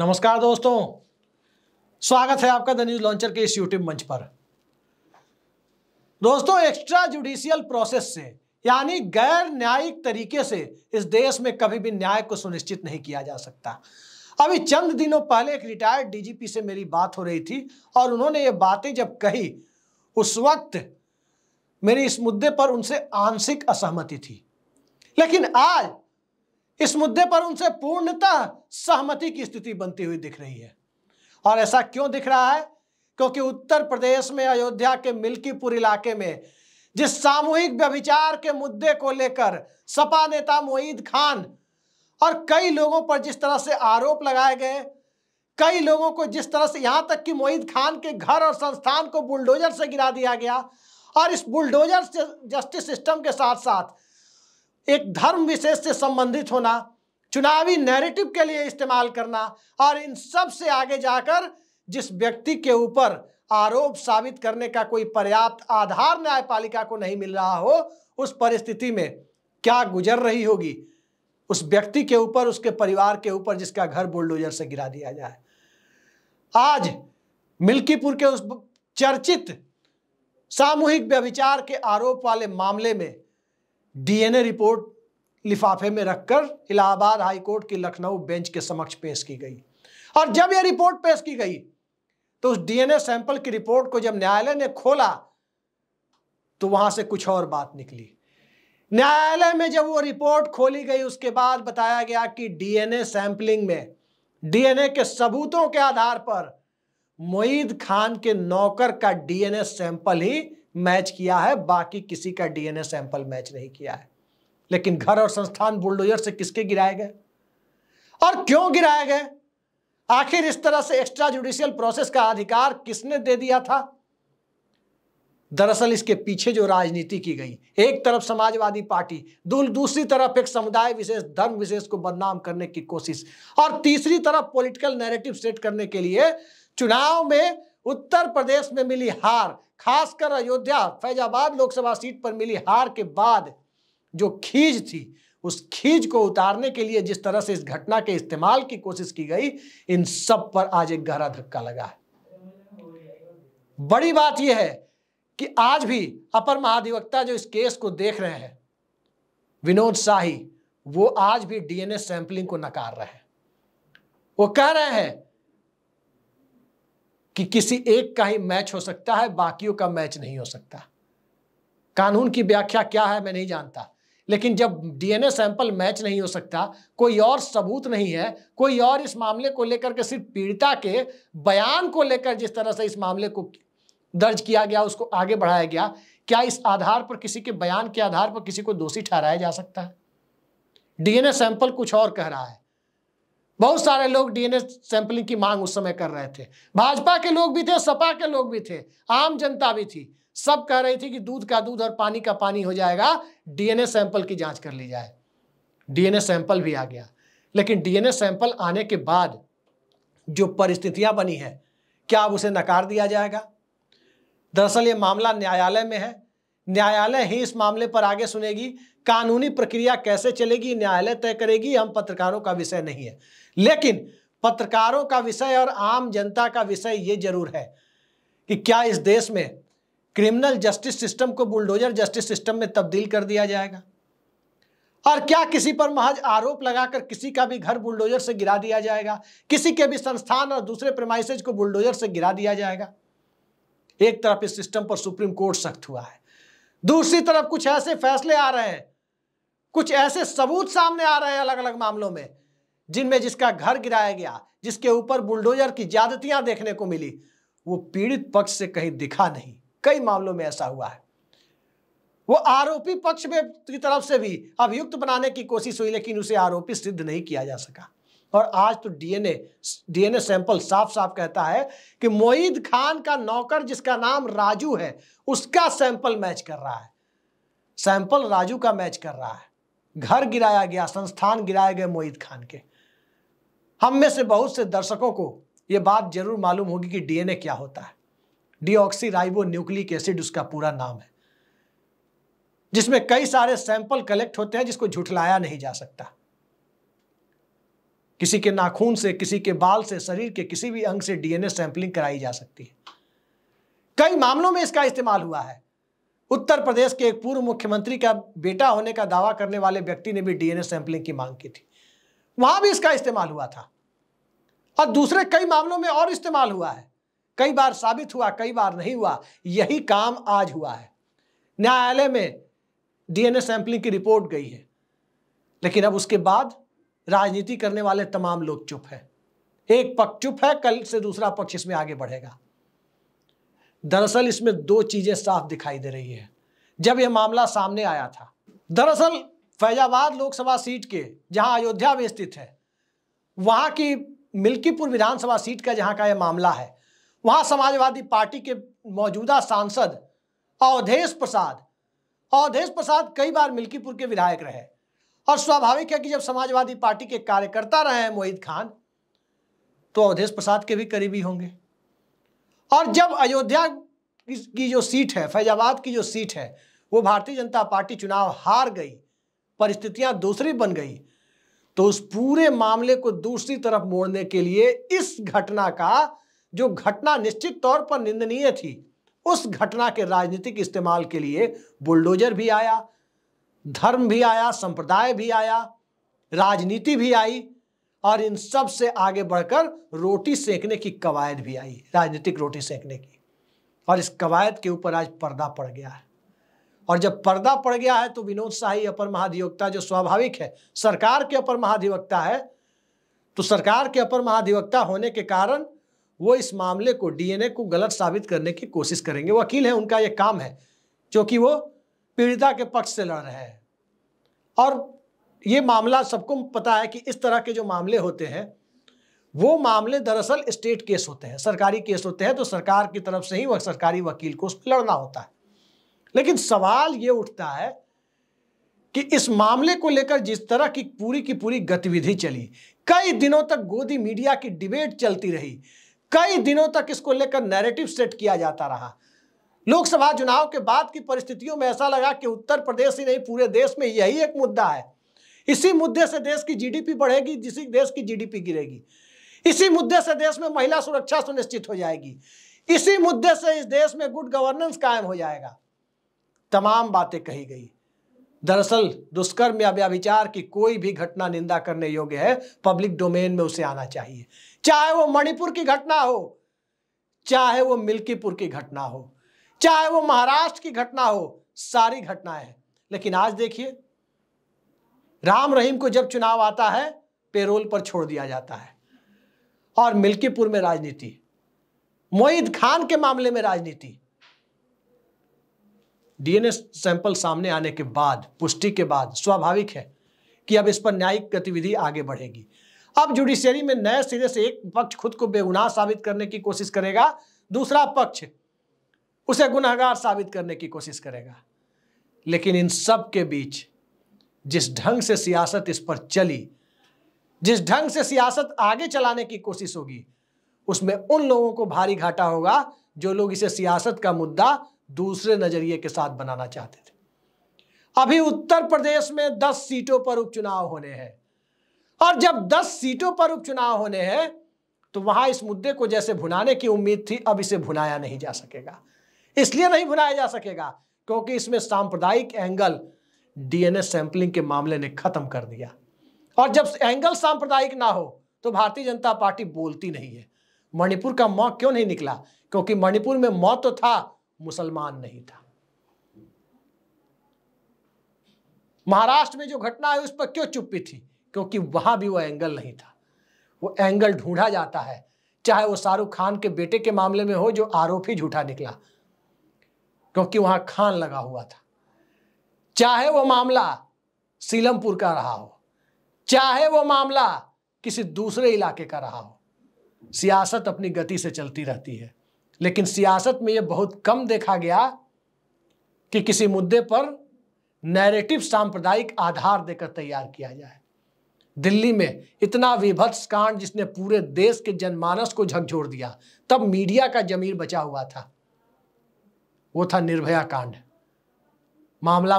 नमस्कार दोस्तों स्वागत है आपका द न्यूज लॉन्चर के इस यूट्यूब मंच पर दोस्तों एक्स्ट्रा जुडिशियल प्रोसेस से यानी गैर न्यायिक तरीके से इस देश में कभी भी न्याय को सुनिश्चित नहीं किया जा सकता अभी चंद दिनों पहले एक रिटायर्ड डीजीपी से मेरी बात हो रही थी और उन्होंने ये बातें जब कही उस वक्त मेरी इस मुद्दे पर उनसे आंशिक असहमति थी लेकिन आज इस मुद्दे पर उनसे पूर्णतः सहमति की स्थिति बनती हुई दिख रही है और ऐसा क्यों दिख रहा है क्योंकि उत्तर प्रदेश में अयोध्या के मिल्कीपुर इलाके में जिस सामूहिक व्यभिचार के मुद्दे को लेकर सपा नेता मोईद खान और कई लोगों पर जिस तरह से आरोप लगाए गए कई लोगों को जिस तरह से यहां तक कि मोईद खान के घर और संस्थान को बुलडोजर से गिरा दिया गया और इस बुलडोजर से जस्टिस सिस्टम के साथ साथ एक धर्म विशेष से संबंधित होना चुनावी नैरेटिव के लिए इस्तेमाल करना और इन सब से आगे जाकर जिस व्यक्ति के ऊपर आरोप साबित करने का कोई पर्याप्त आधार न्यायपालिका को नहीं मिल रहा हो उस परिस्थिति में क्या गुजर रही होगी उस व्यक्ति के ऊपर उसके परिवार के ऊपर जिसका घर बुलडोजर से गिरा दिया जाए आज मिल्कीपुर के उस चर्चित सामूहिक व्यविचार के आरोप वाले मामले में डीएनए रिपोर्ट लिफाफे में रखकर इलाहाबाद हाईकोर्ट की लखनऊ बेंच के समक्ष पेश की गई और जब यह रिपोर्ट पेश की गई तो उस डीएनए सैंपल की रिपोर्ट को जब न्यायालय ने खोला तो वहां से कुछ और बात निकली न्यायालय में जब वो रिपोर्ट खोली गई उसके बाद बताया गया कि डीएनए सैंपलिंग में डीएनए के सबूतों के आधार पर मोईद खान के नौकर का डीएनए सैंपल ही मैच किया है बाकी किसी का डीएनए सैंपल मैच नहीं किया है लेकिन घर और संस्थान बुलडोजर से किसके गिराए गए और क्यों गिराए गए आखिर इस तरह से एक्स्ट्रा जुडिशियल प्रोसेस का अधिकार किसने दे दिया था दरअसल इसके पीछे जो राजनीति की गई एक तरफ समाजवादी पार्टी दूसरी तरफ एक समुदाय विशेष धर्म विशेष को बदनाम करने की कोशिश और तीसरी तरफ पॉलिटिकल नैरेटिव सेट करने के लिए चुनाव में उत्तर प्रदेश में मिली हार खासकर अयोध्या फैजाबाद लोकसभा सीट पर मिली हार के बाद जो खीज थी उस खीज को उतारने के लिए जिस तरह से इस घटना के इस्तेमाल की कोशिश की गई इन सब पर आज एक गहरा धक्का लगा है बड़ी बात यह है कि आज भी अपर महाधिवक्ता जो इस केस को देख रहे हैं विनोद शाही वो आज भी डीएनए सैंपलिंग को नकार रहे हैं वो कह रहे हैं कि किसी एक का ही मैच हो सकता है बाकियों का मैच नहीं हो सकता कानून की व्याख्या क्या है मैं नहीं जानता लेकिन जब डीएनए सैंपल मैच नहीं हो सकता कोई और सबूत नहीं है कोई और इस मामले को लेकर के सिर्फ पीड़िता के बयान को लेकर जिस तरह से इस मामले को दर्ज किया गया उसको आगे बढ़ाया गया क्या इस आधार पर किसी के बयान के आधार पर किसी को दोषी ठहराया जा सकता है डीएनए सैंपल कुछ और कह रहा है बहुत सारे लोग डीएनए सैंपलिंग की मांग उस समय कर रहे थे भाजपा के लोग भी थे सपा के लोग भी थे आम जनता भी थी सब कह रही थी कि दूध का दूध और पानी का पानी हो जाएगा डीएनए सैंपल की जांच कर ली जाए डीएनए सैंपल भी आ गया लेकिन डीएनए सैंपल आने के बाद जो परिस्थितियां बनी है क्या अब उसे नकार दिया जाएगा दरअसल ये मामला न्यायालय में है न्यायालय ही इस मामले पर आगे सुनेगी कानूनी प्रक्रिया कैसे चलेगी न्यायालय तय करेगी हम पत्रकारों का विषय नहीं है लेकिन पत्रकारों का विषय और आम जनता का विषय ये जरूर है कि क्या इस देश में क्रिमिनल जस्टिस सिस्टम को बुलडोजर जस्टिस सिस्टम में तब्दील कर दिया जाएगा और क्या किसी पर महज आरोप लगाकर किसी का भी घर बुलडोजर से गिरा दिया जाएगा किसी के भी संस्थान और दूसरे प्रमाइसेज को बुलडोजर से गिरा दिया जाएगा एक तरफ इस सिस्टम पर सुप्रीम कोर्ट सख्त हुआ है दूसरी तरफ कुछ ऐसे फैसले आ रहे हैं कुछ ऐसे सबूत सामने आ रहे हैं अलग अलग मामलों में जिनमें जिसका घर गिराया गया जिसके ऊपर बुलडोजर की ज्यादतियां देखने को मिली वो पीड़ित पक्ष से कहीं दिखा नहीं कई मामलों में ऐसा हुआ है वो आरोपी पक्ष में की तरफ से भी अभियुक्त बनाने की कोशिश हुई लेकिन उसे आरोपी सिद्ध नहीं किया जा सका और आज तो डीएनए डीएनए सैंपल साफ साफ कहता है कि मोईद खान का नौकर जिसका नाम राजू है उसका सैंपल मैच कर रहा है सैंपल राजू का मैच कर रहा है घर गिराया गया संस्थान गिराए गए मोईद खान के हम में से बहुत से दर्शकों को यह बात जरूर मालूम होगी कि डीएनए क्या होता है डीऑक्सी राइबो न्यूक्लिक एसिड उसका पूरा नाम है जिसमें कई सारे सैंपल कलेक्ट होते हैं जिसको झुठलाया नहीं जा सकता किसी के नाखून से किसी के बाल से शरीर के किसी भी अंग से डीएनए सैंपलिंग कराई जा सकती है कई मामलों में इसका इस्तेमाल हुआ है उत्तर प्रदेश के एक पूर्व मुख्यमंत्री का बेटा होने का दावा करने वाले व्यक्ति ने भी डीएनए सैंपलिंग की मांग की थी वहां भी इसका इस्तेमाल हुआ था और दूसरे कई मामलों में और इस्तेमाल हुआ है कई बार साबित हुआ कई बार नहीं हुआ यही काम आज हुआ है न्यायालय में डीएनए सैंपलिंग की रिपोर्ट गई है लेकिन अब उसके बाद राजनीति करने वाले तमाम लोग चुप हैं एक पक्ष चुप है कल से दूसरा पक्ष इसमें आगे बढ़ेगा दरअसल इसमें दो चीज़ें साफ दिखाई दे रही है जब यह मामला सामने आया था दरअसल फैजाबाद लोकसभा सीट के जहां अयोध्या में स्थित है वहां की मिल्कीपुर विधानसभा सीट का जहां का यह मामला है वहां समाजवादी पार्टी के मौजूदा सांसद अवधेश प्रसाद अवधेश प्रसाद कई बार मिल्कीपुर के विधायक रहे और स्वाभाविक है कि जब समाजवादी पार्टी के कार्यकर्ता रहे हैं मोहित खान तो अवधेश प्रसाद के भी करीबी होंगे और जब अयोध्या की जो सीट है फैजाबाद की जो सीट है वो भारतीय जनता पार्टी चुनाव हार गई परिस्थितियां दूसरी बन गई तो उस पूरे मामले को दूसरी तरफ मोड़ने के लिए इस घटना का जो घटना निश्चित तौर पर निंदनीय थी उस घटना के राजनीतिक इस्तेमाल के लिए बुलडोजर भी आया धर्म भी आया संप्रदाय भी आया राजनीति भी आई और इन सब से आगे बढ़कर रोटी सेकने की कवायद भी आई राजनीतिक रोटी सेकने की और इस कवायद के ऊपर आज पर्दा पड़ गया है और जब पर्दा पड़ गया है तो विनोद शाही अपर महाधिवक्ता जो स्वाभाविक है सरकार के अपर महाधिवक्ता है तो सरकार के अपर महाधिवक्ता होने के कारण वो इस मामले को डीएनए को गलत साबित करने की कोशिश करेंगे वकील हैं उनका ये काम है क्योंकि वो पीड़िता के पक्ष से लड़ रहे हैं और ये मामला सबको पता है कि इस तरह के जो मामले होते हैं वो मामले दरअसल स्टेट केस होते हैं सरकारी केस होते हैं तो सरकार की तरफ से ही वह सरकारी वकील को उस पर लड़ना होता है लेकिन सवाल ये उठता है कि इस मामले को लेकर जिस तरह की पूरी की पूरी गतिविधि चली कई दिनों तक गोदी मीडिया की डिबेट चलती रही कई दिनों तक इसको लेकर नैरेटिव सेट किया जाता रहा लोकसभा चुनाव के बाद की परिस्थितियों में ऐसा लगा कि उत्तर प्रदेश ही नहीं पूरे देश में यही एक मुद्दा है इसी मुद्दे से देश की जीडीपी बढ़ेगी जिसी देश की जीडीपी गिरेगी इसी मुद्दे से देश में महिला सुरक्षा सुनिश्चित हो जाएगी इसी मुद्दे से इस देश में गुड गवर्नेंस कायम हो जाएगा तमाम बातें कही गई दरअसल दुष्कर्म या व्याभिचार की कोई भी घटना निंदा करने योग्य है पब्लिक डोमेन में उसे आना चाहिए चाहे वो मणिपुर की घटना हो चाहे वो मिल्कीपुर की घटना हो चाहे वो महाराष्ट्र की घटना हो सारी घटनाएं हैं लेकिन आज देखिए राम रहीम को जब चुनाव आता है पेरोल पर छोड़ दिया जाता है और मिल्कीपुर में राजनीति मोहित खान के मामले में राजनीति डीएनए सैंपल सामने आने के बाद पुष्टि के बाद स्वाभाविक है कि अब इस पर न्यायिक गतिविधि आगे बढ़ेगी अब जुडिशियरी में नए सिरे से एक पक्ष खुद को बेगुनाह साबित करने की कोशिश करेगा दूसरा पक्ष उसे गुनाहगार साबित करने की कोशिश करेगा लेकिन इन सब के बीच जिस ढंग से सियासत इस पर चली जिस ढंग से सियासत आगे चलाने की कोशिश होगी उसमें उन लोगों को भारी घाटा होगा जो लोग इसे सियासत का मुद्दा दूसरे नज़रिए के साथ बनाना चाहते थे अभी उत्तर प्रदेश में 10 सीटों पर उपचुनाव होने हैं और जब 10 सीटों पर उपचुनाव होने हैं तो वहां इस मुद्दे को जैसे भुनाने की उम्मीद थी अब इसे भुनाया नहीं जा सकेगा इसलिए नहीं भुनाया जा सकेगा क्योंकि इसमें सांप्रदायिक एंगल डीएनए सैंपलिंग के मामले ने खत्म कर दिया और जब एंगल सांप्रदायिक ना हो तो भारतीय जनता पार्टी बोलती नहीं है मणिपुर का मौत क्यों नहीं निकला क्योंकि मणिपुर में मौत तो था मुसलमान नहीं था महाराष्ट्र में जो घटना है उस पर क्यों चुप्पी थी क्योंकि वहां भी वो एंगल नहीं था वो एंगल ढूंढा जाता है चाहे वो शाहरुख खान के बेटे के मामले में हो जो आरोपी झूठा निकला क्योंकि वहां खान लगा हुआ था चाहे वो मामला सीलमपुर का रहा हो चाहे वो मामला किसी दूसरे इलाके का रहा हो सियासत अपनी गति से चलती रहती है लेकिन सियासत में यह बहुत कम देखा गया कि किसी मुद्दे पर नैरेटिव सांप्रदायिक आधार देकर तैयार किया जाए दिल्ली में इतना विभत्स कांड जिसने पूरे देश के जनमानस को झकझोर दिया तब मीडिया का जमीर बचा हुआ था वो था निर्भया कांड मामला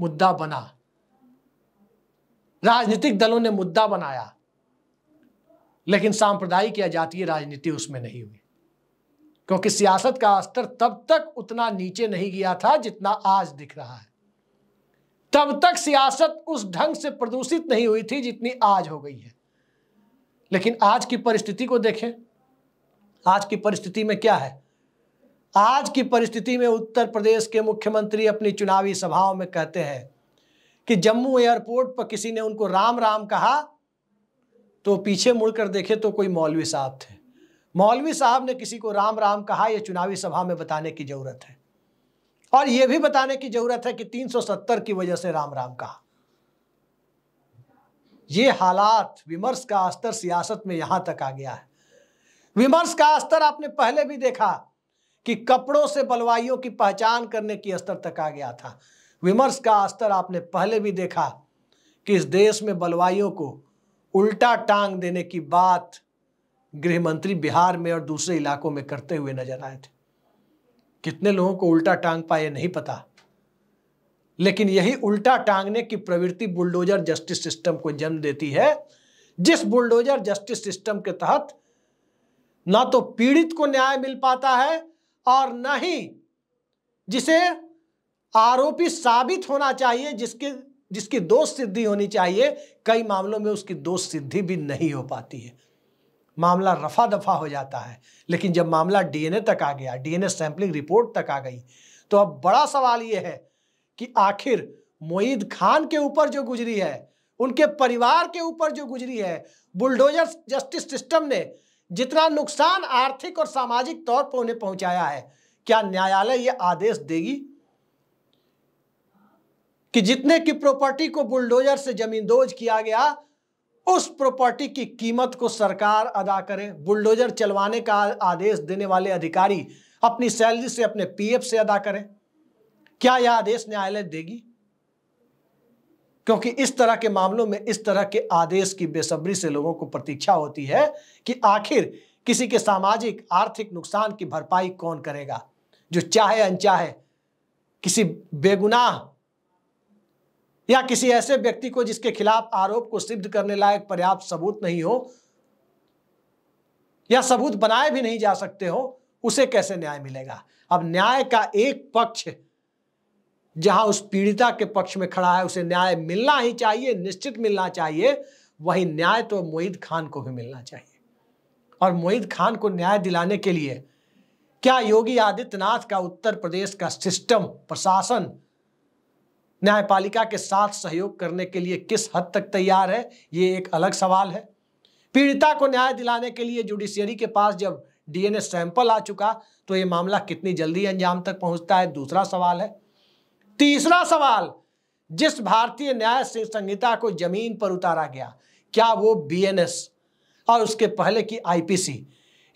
मुद्दा बना राजनीतिक दलों ने मुद्दा बनाया लेकिन सांप्रदायिक या जातीय राजनीति उसमें नहीं हुई क्योंकि सियासत का स्तर तब तक उतना नीचे नहीं गया था जितना आज दिख रहा है तब तक सियासत उस ढंग से प्रदूषित नहीं हुई थी जितनी आज हो गई है लेकिन आज की परिस्थिति को देखें आज की परिस्थिति में क्या है आज की परिस्थिति में उत्तर प्रदेश के मुख्यमंत्री अपनी चुनावी सभाओं में कहते हैं कि जम्मू एयरपोर्ट पर किसी ने उनको राम राम कहा तो पीछे मुड़कर देखे तो कोई मौलवी साहब थे मौलवी साहब ने किसी को राम राम कहा यह चुनावी सभा में बताने की ज़रूरत है और यह भी बताने की ज़रूरत है कि 370 की वजह से राम राम कहा यह हालात विमर्श का स्तर सियासत में यहां तक आ गया है विमर्श का स्तर आपने पहले भी देखा कि कपड़ों से बलवाइयों की पहचान करने की स्तर तक आ गया था विमर्श का स्तर आपने पहले भी देखा कि इस देश में बलवाइयों को उल्टा टांग देने की बात गृहमंत्री बिहार में और दूसरे इलाकों में करते हुए नजर आए थे कितने लोगों को उल्टा टांग पाए नहीं पता लेकिन यही उल्टा टांगने की प्रवृत्ति बुलडोजर जस्टिस सिस्टम को जन्म देती है जिस बुलडोजर जस्टिस सिस्टम के तहत ना तो पीड़ित को न्याय मिल पाता है और न ही जिसे आरोपी साबित होना चाहिए जिसके जिसकी दोष सिद्धि होनी चाहिए कई मामलों में उसकी दोष सिद्धि भी नहीं हो पाती है मामला रफा दफा हो जाता है लेकिन जब मामला डीएनए तक आ गया डीएनए सैंपलिंग रिपोर्ट तक आ गई तो अब बड़ा सवाल यह है कि आखिर मोईद खान के ऊपर जो गुजरी है उनके परिवार के ऊपर जो गुजरी है बुलडोजर जस्टिस सिस्टम ने जितना नुकसान आर्थिक और सामाजिक तौर पर उन्हें पहुंचाया है क्या न्यायालय यह आदेश देगी कि जितने की प्रॉपर्टी को बुलडोजर से जमींदोज किया गया उस प्रॉपर्टी की कीमत को सरकार अदा करे बुलडोजर चलवाने का आदेश देने वाले अधिकारी अपनी सैलरी से अपने पीएफ से अदा करें क्या यह आदेश न्यायालय देगी क्योंकि इस तरह के मामलों में इस तरह के आदेश की बेसब्री से लोगों को प्रतीक्षा होती है कि आखिर किसी के सामाजिक आर्थिक नुकसान की भरपाई कौन करेगा जो चाहे अनचाहे किसी बेगुनाह या किसी ऐसे व्यक्ति को जिसके खिलाफ आरोप को सिद्ध करने लायक पर्याप्त सबूत नहीं हो या सबूत बनाए भी नहीं जा सकते हो उसे कैसे न्याय मिलेगा अब न्याय का एक पक्ष जहां उस पीड़िता के पक्ष में खड़ा है उसे न्याय मिलना ही चाहिए निश्चित मिलना चाहिए वही न्याय तो मोहित खान को भी मिलना चाहिए और मोहित खान को न्याय दिलाने के लिए क्या योगी आदित्यनाथ का उत्तर प्रदेश का सिस्टम प्रशासन न्यायपालिका के साथ सहयोग करने के लिए किस हद तक तैयार है ये एक अलग सवाल है पीड़िता को न्याय दिलाने के लिए जुडिशियरी के पास जब डीएनए सैंपल आ चुका तो ये मामला कितनी जल्दी अंजाम तक पहुंचता है दूसरा सवाल है तीसरा सवाल जिस भारतीय न्याय संहिता को जमीन पर उतारा गया क्या वो बीएनएस और उसके पहले की आईपीसी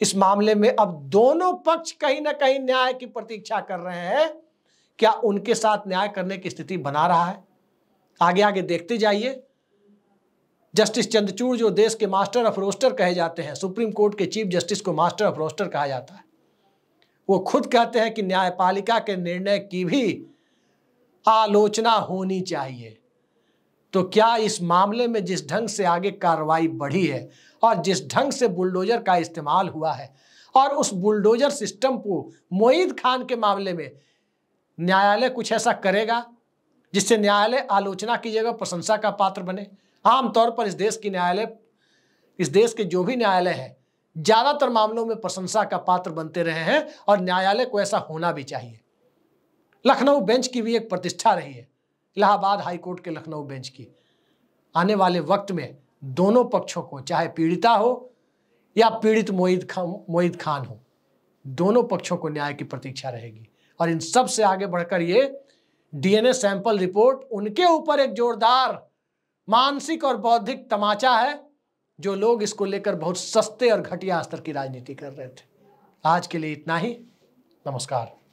इस मामले में अब दोनों पक्ष कहीं ना कहीं न्याय की प्रतीक्षा कर रहे हैं क्या उनके साथ न्याय करने की स्थिति बना रहा है आगे आगे देखते जाइए जस्टिस चंद्रचूड़ जो देश के मास्टर ऑफ रोस्टर कहे जाते हैं सुप्रीम कोर्ट के चीफ जस्टिस को मास्टर ऑफ रोस्टर कहा जाता है वो खुद कहते हैं कि न्यायपालिका के निर्णय की भी आलोचना होनी चाहिए तो क्या इस मामले में जिस ढंग से आगे कार्रवाई बढ़ी है और जिस ढंग से बुलडोजर का इस्तेमाल हुआ है और उस बुलडोजर सिस्टम को मोईद खान के मामले में न्यायालय कुछ ऐसा करेगा जिससे न्यायालय आलोचना की जगह प्रशंसा का पात्र बने आमतौर पर इस देश की न्यायालय इस देश के जो भी न्यायालय हैं ज़्यादातर मामलों में प्रशंसा का पात्र बनते रहे हैं और न्यायालय को ऐसा होना भी चाहिए लखनऊ बेंच की भी एक प्रतिष्ठा रही है इलाहाबाद हाईकोर्ट के लखनऊ बेंच की आने वाले वक्त में दोनों पक्षों को चाहे पीड़िता हो या पीड़ित मोहित खान मोहित खान हो दोनों पक्षों को न्याय की प्रतीक्षा रहेगी और इन सब से आगे बढ़कर ये डीएनए सैंपल रिपोर्ट उनके ऊपर एक जोरदार मानसिक और बौद्धिक तमाचा है जो लोग इसको लेकर बहुत सस्ते और घटिया स्तर की राजनीति कर रहे थे आज के लिए इतना ही नमस्कार